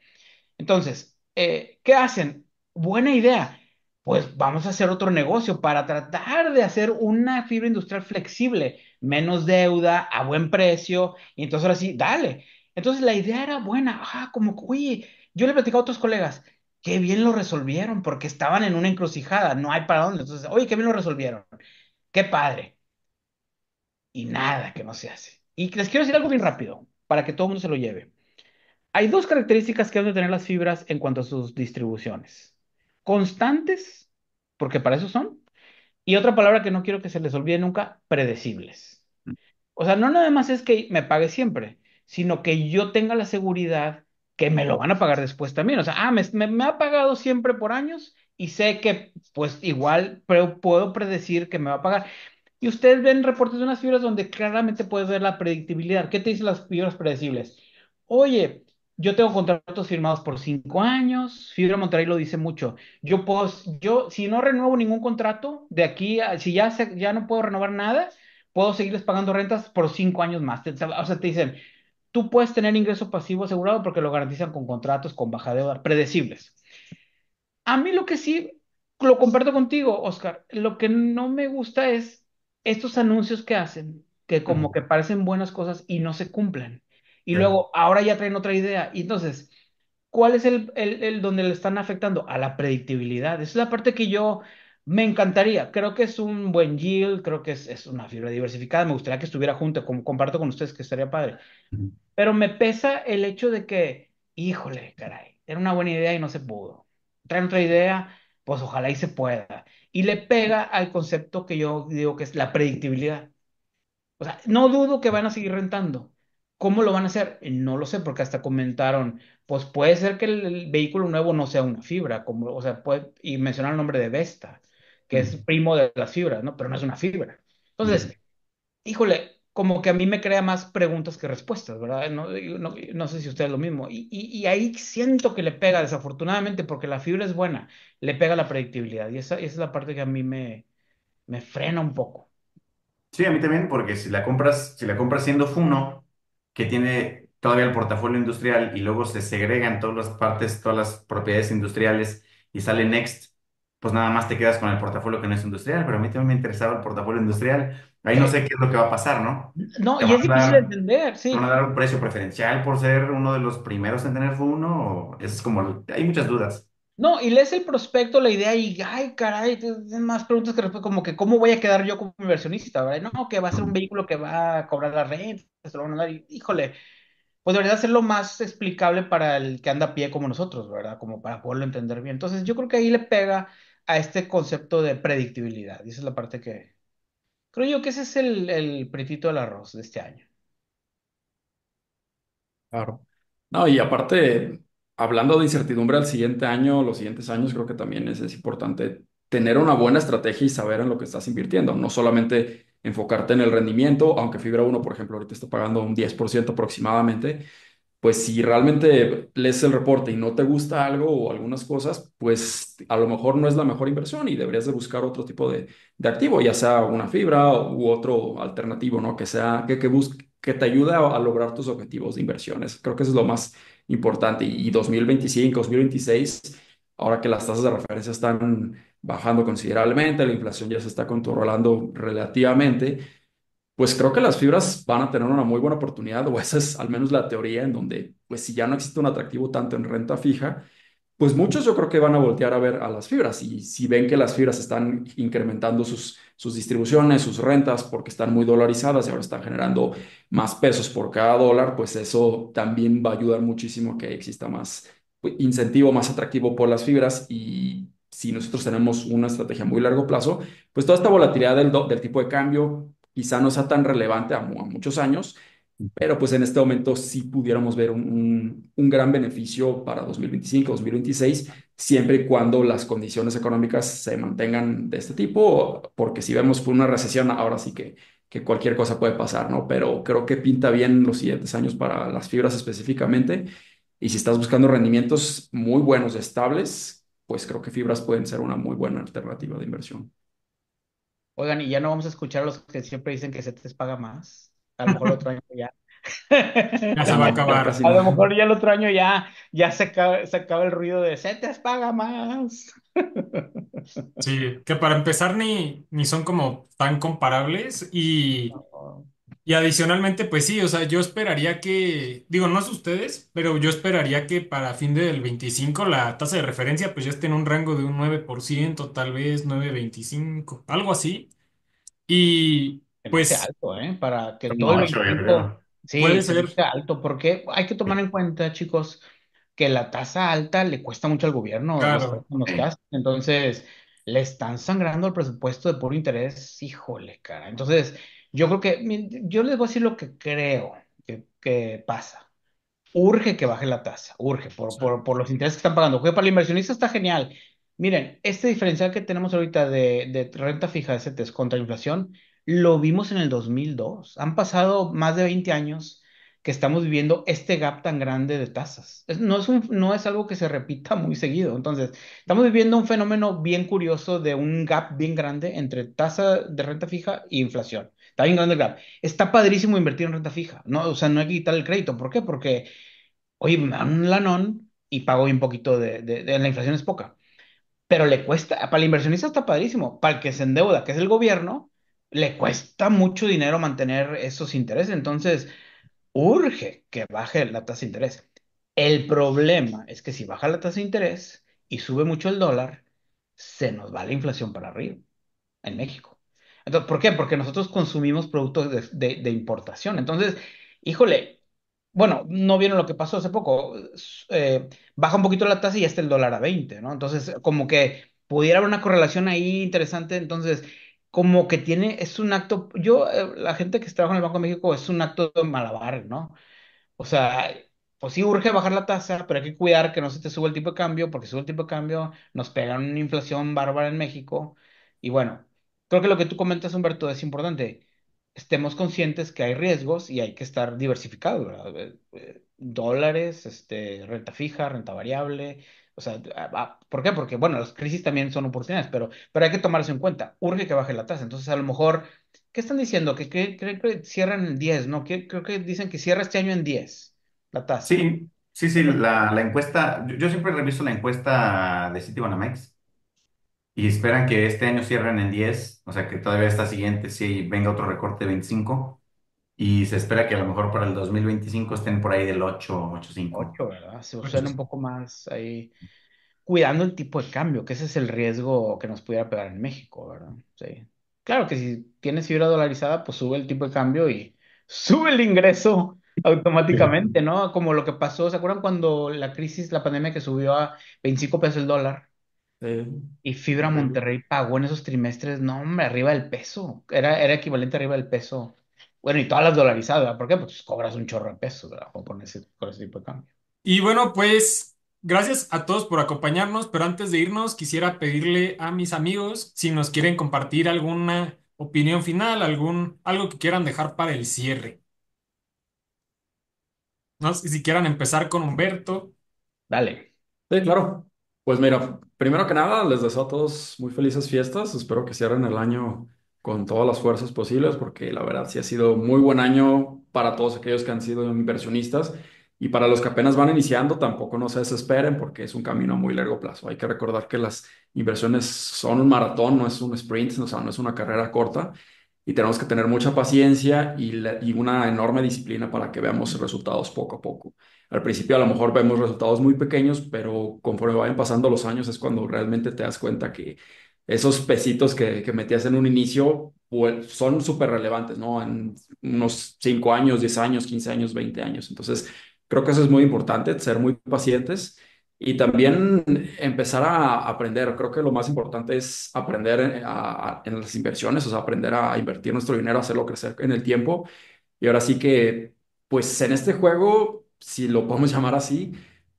Entonces, eh, ¿qué hacen? Buena idea. Pues vamos a hacer otro negocio para tratar de hacer una fibra industrial flexible, menos deuda, a buen precio, y entonces ahora sí, dale. Entonces la idea era buena, ah, como, oye, yo le platicaba a otros colegas, qué bien lo resolvieron, porque estaban en una encrucijada, no hay para dónde, entonces, oye, qué bien lo resolvieron, qué padre. Y nada que no se hace. Y les quiero decir algo bien rápido, para que todo el mundo se lo lleve. Hay dos características que deben tener las fibras en cuanto a sus distribuciones. Constantes, porque para eso son, y otra palabra que no quiero que se les olvide nunca, predecibles. O sea, no nada más es que me pague siempre, sino que yo tenga la seguridad que me lo van a pagar después también. O sea, ah, me, ha pagado siempre por años y sé que pues igual puedo predecir que me va a pagar. Y ustedes ven reportes de unas fibras donde claramente puedes ver la predictibilidad. ¿Qué te dicen las fibras predecibles? Oye, yo tengo contratos firmados por cinco años, Fibra Monterrey lo dice mucho. Yo puedo, yo, si no renuevo ningún contrato, de aquí, a, si ya, ya no puedo renovar nada, puedo seguirles pagando rentas por cinco años más. o sea, te dicen, tú puedes tener ingreso pasivo asegurado porque lo garantizan con contratos con baja deuda, predecibles. A mí lo que sí, lo comparto contigo, Oscar, lo que no me gusta es estos anuncios que hacen, que como que parecen buenas cosas y no se cumplen. Y luego, ahora ya traen otra idea. Y entonces, ¿cuál es el, el, el, donde le están afectando? A la predictibilidad. Esa es la parte que yo me encantaría. Creo que es un buen yield, creo que es, es una fibra diversificada. Me gustaría que estuviera junto, como comparto con ustedes que estaría padre. Pero me pesa el hecho de que, híjole, caray, era una buena idea y no se pudo. Traen otra idea pues ojalá y se pueda. Y le pega al concepto que yo digo que es la predictibilidad. O sea, no dudo que van a seguir rentando. ¿Cómo lo van a hacer? No lo sé, porque hasta comentaron, pues puede ser que el, vehículo nuevo no sea una fibra, como, o sea, puede, y mencionar el nombre de Vesta, que es primo de las fibras, ¿no? Pero no es una fibra. Entonces, híjole, como que a mí me crea más preguntas que respuestas, ¿verdad? No, no, sé si usted es lo mismo. Y, ahí siento que le pega, desafortunadamente, porque la fibra es buena, le pega la predictibilidad. Y esa, es la parte que a mí me, me, frena un poco. Sí, a mí también, porque si la compras, si la compras siendo Funo, que tiene todavía el portafolio industrial y luego se segregan todas las partes, todas las propiedades industriales y sale Next, pues nada más te quedas con el portafolio que no es industrial, pero a mí también me interesaba el portafolio industrial Ahí no sé qué es lo que va a pasar, ¿no? No, y es difícil de entender, sí. ¿Van a dar un precio preferencial por ser uno de los primeros en tener uno? es como, hay muchas dudas. No, y lees el prospecto, la idea y, ay, caray, tienen más preguntas que respuestas, como que, ¿cómo voy a quedar yo como inversionista? ¿verdad? No, que va a ser un vehículo que va a cobrar la renta, van a híjole, pues debería ser lo más explicable para el que anda a pie como nosotros, ¿verdad? Como para poderlo entender bien. Entonces, yo creo que ahí le pega a este concepto de predictibilidad, y esa es la parte que, Creo yo que ese es el, el pretito del arroz de este año. Claro. No, y aparte, hablando de incertidumbre al siguiente año, los siguientes años, creo que también es, es importante tener una buena estrategia y saber en lo que estás invirtiendo. No solamente enfocarte en el rendimiento, aunque Fibra 1, por ejemplo, ahorita está pagando un 10% aproximadamente, pues si realmente lees el reporte y no te gusta algo o algunas cosas, pues a lo mejor no es la mejor inversión y deberías de buscar otro tipo de, activo, ya sea una fibra u otro alternativo, ¿no? Que sea, que, te ayude a, a, lograr tus objetivos de inversiones. Creo que eso es lo más importante. Y 2025, 2026, ahora que las tasas de referencia están bajando considerablemente, la inflación ya se está controlando relativamente, pues creo que las fibras van a tener una muy buena oportunidad, o esa es al menos la teoría en donde, pues si ya no existe un atractivo tanto en renta fija, pues muchos yo creo que van a voltear a ver a las fibras y si ven que las fibras están incrementando sus, sus distribuciones, sus rentas, porque están muy dolarizadas y ahora están generando más pesos por cada dólar, pues eso también va a ayudar muchísimo que exista más pues, incentivo, más atractivo por las fibras y si nosotros tenemos una estrategia muy largo plazo, pues toda esta volatilidad del tipo de cambio, quizá no sea tan relevante a, muchos años, pero pues en este momento sí pudiéramos ver un, gran beneficio para 2025, 2026, siempre y cuando las condiciones económicas se mantengan de este tipo, porque si vemos por una recesión, ahora sí que, que cualquier cosa puede pasar, ¿no? Pero creo que pinta bien los siguientes años para las fibras específicamente. Y si estás buscando rendimientos muy buenos, estables, pues creo que fibras pueden ser una muy buena alternativa de inversión. Oigan, y ya no vamos a escuchar a los que siempre dicen que se te paga más. A lo mejor otro año ya. Ya se va a acabar. A lo mejor ya el otro año ya, ya se, acaba, el ruido de se te paga más. Sí, que para empezar ni, ni son como tan comparables y, y adicionalmente, pues sí, o sea, yo esperaría que, digo, no es ustedes, pero yo esperaría que para fin del 25 la tasa de referencia pues ya esté en un rango de un 9%, tal vez 9.25, algo así. Y pues... alto, ¿eh? Para que todo el tiempo... Sí, puede ser alto, porque hay que tomar en cuenta, chicos, que la tasa alta le cuesta mucho al gobierno, Claro. entonces le están sangrando el presupuesto de puro interés, híjole, cara. Entonces, yo creo que, yo les voy a decir lo que creo que, pasa. Urge que baje la tasa, urge, por, los intereses que están pagando. Porque para el inversionista está genial. Miren, este diferencial que tenemos ahorita de, renta fija de CETES e contra inflación, lo vimos en el 2002. Han pasado más de 20 años que estamos viviendo este gap tan grande de tasas. no, es un, no es algo que se repita muy seguido. Entonces, estamos viviendo un fenómeno bien curioso de un gap bien grande entre tasa de renta fija e inflación. Está bien grande el gap. Está padrísimo invertir en renta fija. No, o sea, no hay que quitar el crédito. ¿Por qué? Porque, oye, me dan un lanón y pago un poquito de, de, la inflación es poca. Pero le cuesta, para el inversionista está padrísimo, para el que se endeuda, que es el gobierno, le cuesta mucho dinero mantener esos intereses. Entonces, urge que baje la tasa de interés. El problema es que si baja la tasa de interés y sube mucho el dólar, se nos va la inflación para arriba en México. Entonces, ¿por qué? Porque nosotros consumimos productos de, importación. Entonces, híjole, bueno, no vieron lo que pasó hace poco. Eh, baja un poquito la tasa y ya está el dólar a 20, ¿no? Entonces, como que pudiera haber una correlación ahí interesante. Entonces, como que tiene, es un acto, yo, eh, la gente que trabaja en el Banco de México es un acto de malabar, ¿no? O sea, pues sí urge bajar la tasa, pero hay que cuidar que no se te suba el tipo de cambio, porque sube el tipo de cambio, nos pegan una inflación bárbara en México. Y bueno, creo que lo que tú comentas, Humberto, es importante. Estemos conscientes que hay riesgos y hay que estar diversificados, ¿verdad? Eh, eh, dólares, este, renta fija, renta variable, o sea, ah, ah, ¿por qué? Porque, bueno, las crisis también son oportunidades, pero, pero hay que tomarse en cuenta. Urge que baje la tasa. Entonces, a lo mejor, ¿qué están diciendo? Que, que, que, cierran en 10, ¿no? creo que dicen que cierra este año en 10 la tasa. Sí, sí, sí. La, encuesta, yo, siempre reviso la encuesta de Citibanamex y esperan que este año cierren en 10, o sea, que todavía está siguiente si venga otro recorte de 25. Y se espera que a lo mejor para el 2025 estén por ahí del 8, 8.5. 8, ¿verdad? Se usan un poco más ahí, cuidando el tipo de cambio, que ese es el riesgo que nos pudiera pegar en México, ¿verdad? Sí. Claro que si tienes fibra dolarizada, pues sube el tipo de cambio y sube el ingreso automáticamente, ¿no? Como lo que pasó, ¿se acuerdan cuando la crisis, la pandemia que subió a 25 pesos el dólar? Sí. Y Fibra Monterrey pagó en esos trimestres, no, hombre, arriba del peso. Era, era equivalente arriba del peso bueno, y todas las dolarizadas, ¿por qué? Pues cobras un chorro de pesos, Con ese, con ese tipo de cambio. Y bueno, pues gracias a todos por acompañarnos, pero antes de irnos quisiera pedirle a mis amigos si nos quieren compartir alguna opinión final, algún, algo que quieran dejar para el cierre. No sé si quieran empezar con Humberto. Dale. Sí, claro. Pues mira, primero que nada, les deseo a todos muy felices fiestas. Espero que cierren el año con todas las fuerzas posibles, porque la verdad sí ha sido muy buen año para todos aquellos que han sido inversionistas y para los que apenas van iniciando tampoco no se desesperen porque es un camino a muy largo plazo. Hay que recordar que las inversiones son un maratón, no es un sprint, o sea, no es una carrera corta y tenemos que tener mucha paciencia y una enorme disciplina para que veamos resultados poco a poco. Al principio a lo mejor vemos resultados muy pequeños, pero conforme vayan pasando los años es cuando realmente te das cuenta que esos pesitos que, metías en un inicio pues, son súper relevantes, ¿no? En unos 5 años, 10 años, 15 años, 20 años. Entonces, creo que eso es muy importante, ser muy pacientes y también empezar a aprender. Creo que lo más importante es aprender eh, en las inversiones, o sea, aprender a invertir nuestro dinero, hacerlo crecer en el tiempo. Y ahora sí que, pues en este juego, si lo podemos llamar así,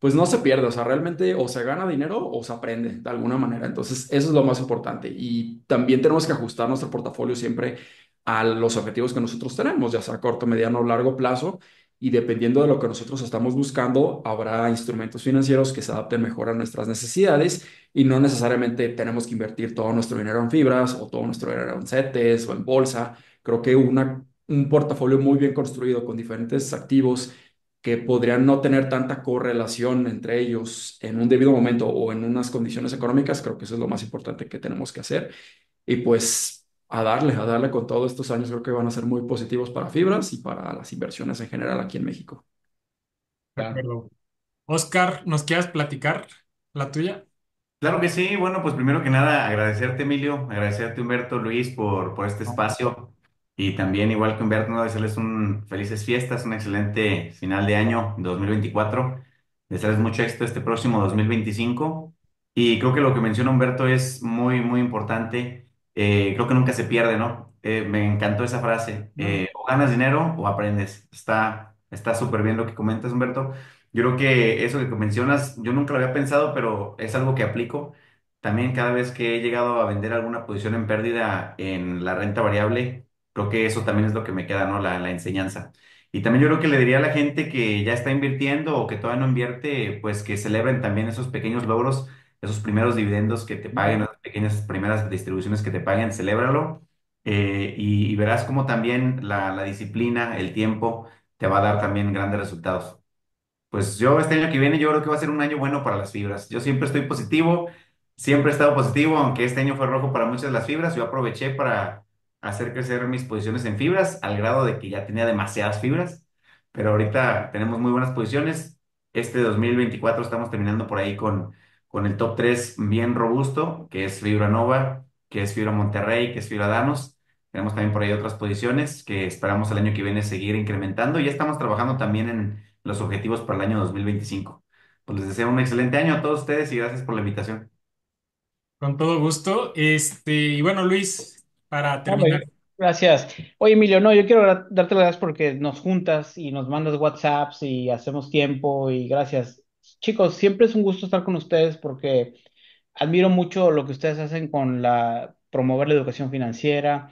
pues no se pierde, o sea, realmente o se gana dinero o se aprende de alguna manera. Entonces, eso es lo más importante. Y también tenemos que ajustar nuestro portafolio siempre a los objetivos que nosotros tenemos, ya sea corto, mediano o largo plazo. Y dependiendo de lo que nosotros estamos buscando, habrá instrumentos financieros que se adapten mejor a nuestras necesidades y no necesariamente tenemos que invertir todo nuestro dinero en fibras o todo nuestro dinero en setes o en bolsa. Creo que una, un portafolio muy bien construido con diferentes activos que podrían no tener tanta correlación entre ellos en un debido momento o en unas condiciones económicas, creo que eso es lo más importante que tenemos que hacer. Y pues a darle, a darle con todos estos años, creo que van a ser muy positivos para fibras y para las inversiones en general aquí en México. Claro. Oscar, ¿nos quieres platicar la tuya? Claro que sí. Bueno, pues primero que nada, agradecerte, Emilio, agradecerte, Humberto, Luis, por, por este espacio. Y también, igual que Humberto, desearles un felices fiestas, un excelente final de año 2024. Desearles mucho éxito este próximo 2025. Y creo que lo que menciona Humberto es muy, muy importante. Eh, creo que nunca se pierde, ¿no? Eh, me encantó esa frase. Eh, o ganas dinero o aprendes. Está, está súper bien lo que comentas, Humberto. Yo creo que eso que mencionas, yo nunca lo había pensado, pero es algo que aplico. También cada vez que he llegado a vender alguna posición en pérdida en la renta variable, Creo que eso también es lo que me queda, ¿no? La, enseñanza. Y también yo creo que le diría a la gente que ya está invirtiendo o que todavía no invierte, pues que celebren también esos pequeños logros, esos primeros dividendos que te paguen, esas pequeñas primeras distribuciones que te paguen, celébralo. Eh, y, verás cómo también la, la disciplina, el tiempo, te va a dar también grandes resultados. Pues yo este año que viene, yo creo que va a ser un año bueno para las fibras. Yo siempre estoy positivo, siempre he estado positivo, aunque este año fue rojo para muchas de las fibras, yo aproveché para hacer crecer mis posiciones en fibras al grado de que ya tenía demasiadas fibras, pero ahorita tenemos muy buenas posiciones. Este 2024 estamos terminando por ahí con, con el top 3 bien robusto, que es Fibra Nova, que es Fibra Monterrey, que es Fibra Danos. Tenemos también por ahí otras posiciones que esperamos el año que viene seguir incrementando. Ya estamos trabajando también en los objetivos para el año 2025. Pues les deseo un excelente año a todos ustedes y gracias por la invitación. Con todo gusto. Este, y bueno, Luis, gracias. Oye, Emilio, no, yo quiero darte las gracias porque nos juntas y nos mandas WhatsApps y hacemos tiempo y gracias. Chicos, siempre es un gusto estar con ustedes porque admiro mucho lo que ustedes hacen con la promover la educación financiera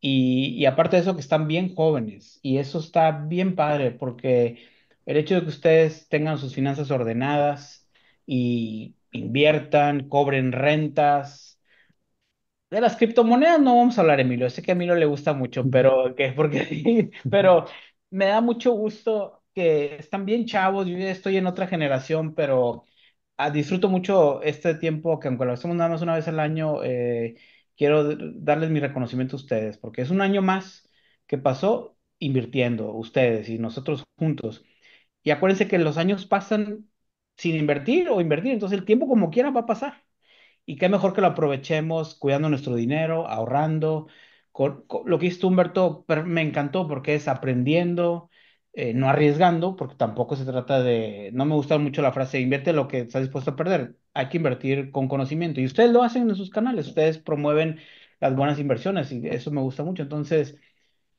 y, y aparte de eso que están bien jóvenes y eso está bien padre porque el hecho de que ustedes tengan sus finanzas ordenadas y inviertan, cobren rentas, de las criptomonedas no vamos a hablar, Emilio. Sé que a Emilio le gusta mucho, pero que porque pero me da mucho gusto que están bien chavos. Yo estoy en otra generación, pero ah, disfruto mucho este tiempo que aunque lo hacemos nada más una vez al año, eh, quiero darles mi reconocimiento a ustedes, porque es un año más que pasó invirtiendo ustedes y nosotros juntos. Y acuérdense que los años pasan sin invertir o invertir, entonces el tiempo como quiera va a pasar. Y qué mejor que lo aprovechemos cuidando nuestro dinero, ahorrando. lo que hizo Humberto me encantó porque es aprendiendo, eh, no arriesgando, porque tampoco se trata de, no me gusta mucho la frase, invierte lo que estás dispuesto a perder, hay que invertir con conocimiento. Y ustedes lo hacen en sus canales, ustedes promueven las buenas inversiones y eso me gusta mucho. Entonces,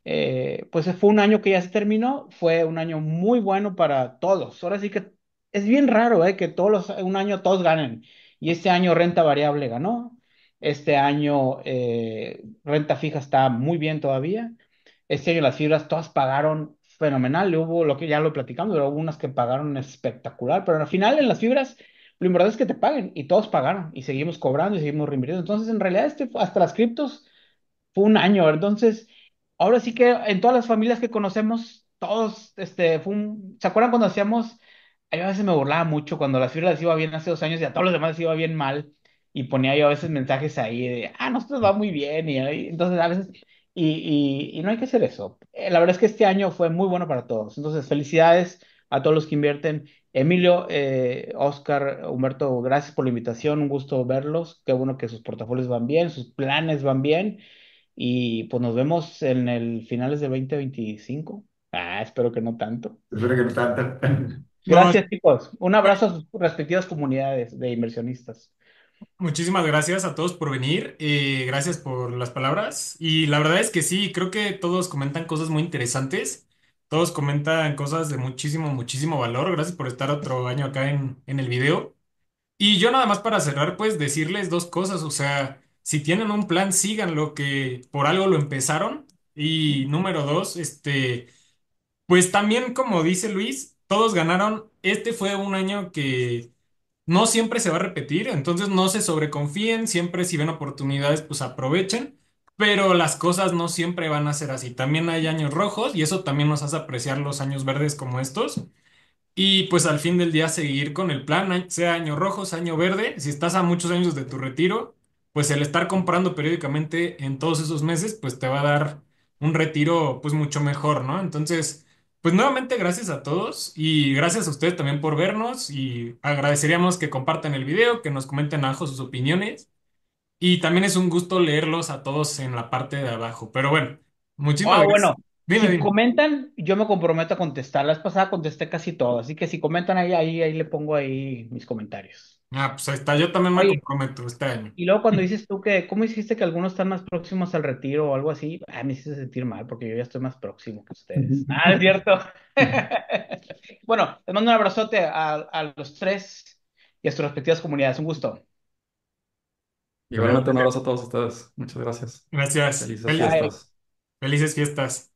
eh, pues fue un año que ya se terminó, fue un año muy bueno para todos. Ahora sí que es bien raro eh, que todos un año todos ganen. Y este año renta variable ganó, este año eh, renta fija está muy bien todavía, este año las fibras todas pagaron fenomenal, hubo lo que ya lo platicamos, pero hubo unas que pagaron espectacular, pero al final en las fibras lo importante es que te paguen y todos pagaron y seguimos cobrando y seguimos reinvirtiendo. Entonces, en realidad, este, hasta las criptos fue un año, entonces, ahora sí que en todas las familias que conocemos, todos, este, fue un, ¿se acuerdan cuando hacíamos a veces me burlaba mucho cuando las fibras les iba bien hace dos años y a todos los demás les iba bien mal. Y ponía yo a veces mensajes ahí de, ah, nosotros va muy bien. Y, entonces a veces, y, no hay que hacer eso. Eh, la verdad es que este año fue muy bueno para todos. Entonces, felicidades a todos los que invierten. Emilio, eh, Oscar, Humberto, gracias por la invitación. Un gusto verlos. Qué bueno que sus portafolios van bien, sus planes van bien. Y pues nos vemos en el finales de 2025. Ah, espero que no tanto. Espero que no tanto. Gracias, chicos. Un abrazo a sus respectivas comunidades de inversionistas. Muchísimas gracias a todos por venir, gracias por las palabras y la verdad es que sí, creo que todos comentan cosas muy interesantes, todos comentan cosas de muchísimo, muchísimo valor, gracias por estar otro año acá en, en el video. Y yo nada más para cerrar, pues decirles dos cosas, o sea, si tienen un plan, síganlo, que por algo lo empezaron. Y número dos, este, pues también como dice Luis, todos ganaron. Este fue un año que no siempre se va a repetir, entonces no se sobreconfíen, siempre si ven oportunidades, pues aprovechen, pero las cosas no siempre van a ser así. También hay años rojos y eso también nos hace apreciar los años verdes como estos. Y pues al fin del día seguir con el plan, sea año rojo, sea año verde, si estás a muchos años de tu retiro, pues el estar comprando periódicamente en todos esos meses, pues te va a dar un retiro pues mucho mejor, ¿no? Entonces, pues nuevamente gracias a todos y gracias a ustedes también por vernos y agradeceríamos que compartan el video, que nos comenten abajo sus opiniones y también es un gusto leerlos a todos en la parte de abajo. Pero bueno, muchísimas oh, gracias. Bueno. si comentan, yo me comprometo a contestar. La pasada contesté casi todo, así que si comentan ahí, ahí le pongo ahí mis comentarios. Ah, pues ahí está, yo también me Oye, comprometo este Y luego cuando dices tú que, ¿cómo hiciste que algunos están más próximos al retiro o algo así? Ah, me hiciste sentir mal porque yo ya estoy más próximo que ustedes. ah, es cierto. bueno, les mando un abrazote a, los tres y a sus respectivas comunidades. Un gusto. Igualmente un abrazo a todos ustedes. Muchas gracias. Gracias. Felices fiestas. Felices fiestas.